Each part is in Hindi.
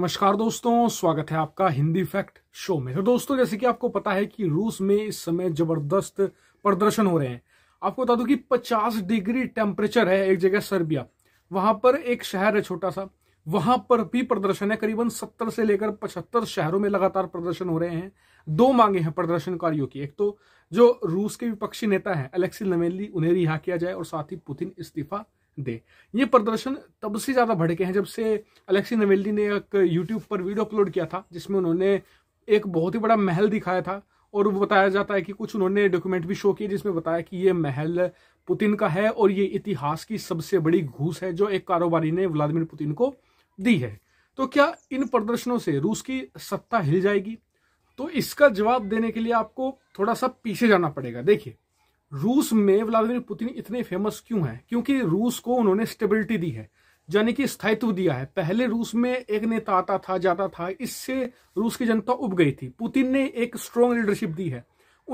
नमस्कार दोस्तों स्वागत है आपका हिंदी फैक्ट शो में तो दोस्तों जैसे कि आपको पता है कि रूस में इस समय जबरदस्त प्रदर्शन हो रहे हैं आपको बता दूं कि 50 डिग्री टेम्परेचर है एक जगह सर्बिया वहां पर एक शहर है छोटा सा वहां पर भी प्रदर्शन है करीबन 70 से लेकर 75 शहरों में लगातार प्रदर्शन हो रहे हैं दो मांगे हैं प्रदर्शनकारियों की एक तो जो रूस के विपक्षी नेता है अलेक्सी नवेली उन्हें रिहा किया जाए और साथ ही पुतिन इस्तीफा दे ये प्रदर्शन तब से ज़्यादा भड़के हैं जब से अलेक्सी नवेल्डी ने एक यूट्यूब पर वीडियो अपलोड किया था जिसमें उन्होंने एक बहुत ही बड़ा महल दिखाया था और वो बताया जाता है कि कुछ उन्होंने डॉक्यूमेंट भी शो किए जिसमें बताया कि ये महल पुतिन का है और ये इतिहास की सबसे बड़ी घूस है जो एक कारोबारी ने व्लादिमीर पुतिन को दी है तो क्या इन प्रदर्शनों से रूस की सत्ता हिल जाएगी तो इसका जवाब देने के लिए आपको थोड़ा सा पीछे जाना पड़ेगा देखिए रूस में व्लादिमीर पुतिन इतने फेमस क्यों हैं क्योंकि रूस को उन्होंने स्टेबिलिटी दी है यानी कि स्थायित्व दिया है पहले रूस में एक नेता आता था जाता था इससे रूस की जनता उब गई थी पुतिन ने एक स्ट्रॉन्ग लीडरशिप दी है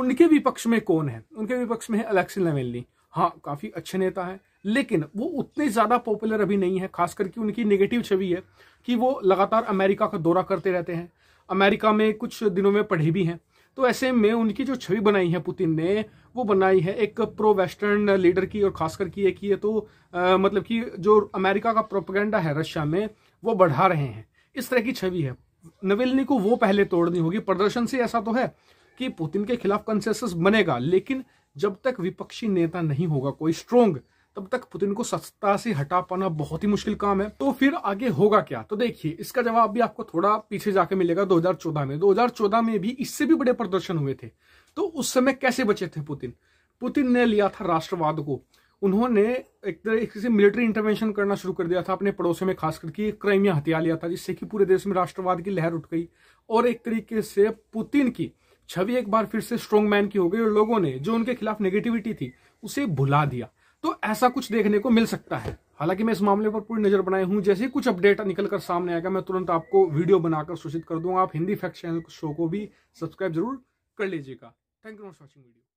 उनके विपक्ष में कौन है उनके विपक्ष में है अलेक्सी लेवेलनी हाँ काफी अच्छे नेता है लेकिन वो उतने ज्यादा पॉपुलर अभी नहीं है खास करके उनकी नेगेटिव छवि है कि वो लगातार अमेरिका का दौरा करते रहते हैं अमेरिका में कुछ दिनों में पढ़े भी हैं तो ऐसे में उनकी जो छवि बनाई है पुतिन ने वो बनाई है एक प्रो वेस्टर्न लीडर की और खास करके ये की है तो आ, मतलब कि जो अमेरिका का प्रोपगेंडा है रशिया में वो बढ़ा रहे हैं इस तरह की छवि है नवेलनी को वो पहले तोड़नी होगी प्रदर्शन से ऐसा तो है कि पुतिन के खिलाफ कंसेंसस बनेगा लेकिन जब तक विपक्षी नेता नहीं होगा कोई स्ट्रोंग तब तक पुतिन को सत्ता से हटा पाना बहुत ही मुश्किल काम है तो फिर आगे होगा क्या तो देखिए इसका जवाब भी आपको थोड़ा पीछे जाके मिलेगा 2014 में 2014 में भी इससे भी बड़े प्रदर्शन हुए थे तो उस समय कैसे बचे थे पुतिन पुतिन ने लिया था राष्ट्रवाद को उन्होंने एक तरह से मिलिट्री इंटरवेंशन करना शुरू कर दिया था अपने पड़ोसों में खास करके क्राइमिया हथियार लिया था जिससे कि पूरे देश में राष्ट्रवाद की लहर उठ गई और एक तरीके से पुतिन की छवि एक बार फिर से स्ट्रोंग मैन की हो गई और लोगों ने जो उनके खिलाफ नेगेटिविटी थी उसे भुला दिया तो ऐसा कुछ देखने को मिल सकता है हालांकि मैं इस मामले पर पूरी नजर बनाए हूं जैसे ही कुछ अपडेट निकलकर सामने आएगा मैं तुरंत आपको वीडियो बनाकर सूचित कर दूंगा आप हिंदी फैक्ट चैनल शो को भी सब्सक्राइब जरूर कर लीजिएगा thank you for watching video